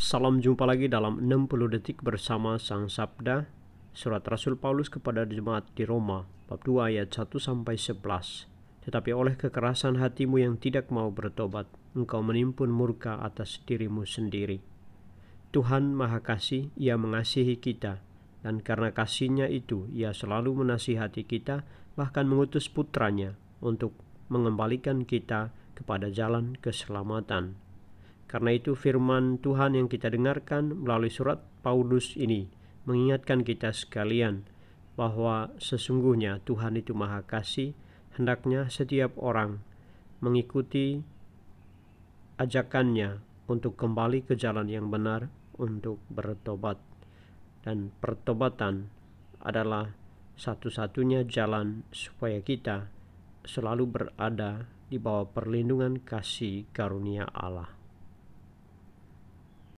Salam jumpa lagi dalam 60 detik bersama Sang Sabda Surat Rasul Paulus kepada jemaat di Roma bab 2 ayat 1 sampai 11 Tetapi oleh kekerasan hatimu yang tidak mau bertobat engkau menimpun murka atas dirimu sendiri Tuhan Maha Kasih ia mengasihi kita dan karena kasihnya itu ia selalu menasihati kita bahkan mengutus putranya untuk mengembalikan kita kepada jalan keselamatan karena itu firman Tuhan yang kita dengarkan melalui surat Paulus ini mengingatkan kita sekalian bahwa sesungguhnya Tuhan itu maha kasih, hendaknya setiap orang mengikuti ajakannya untuk kembali ke jalan yang benar untuk bertobat. Dan pertobatan adalah satu-satunya jalan supaya kita selalu berada di bawah perlindungan kasih karunia Allah.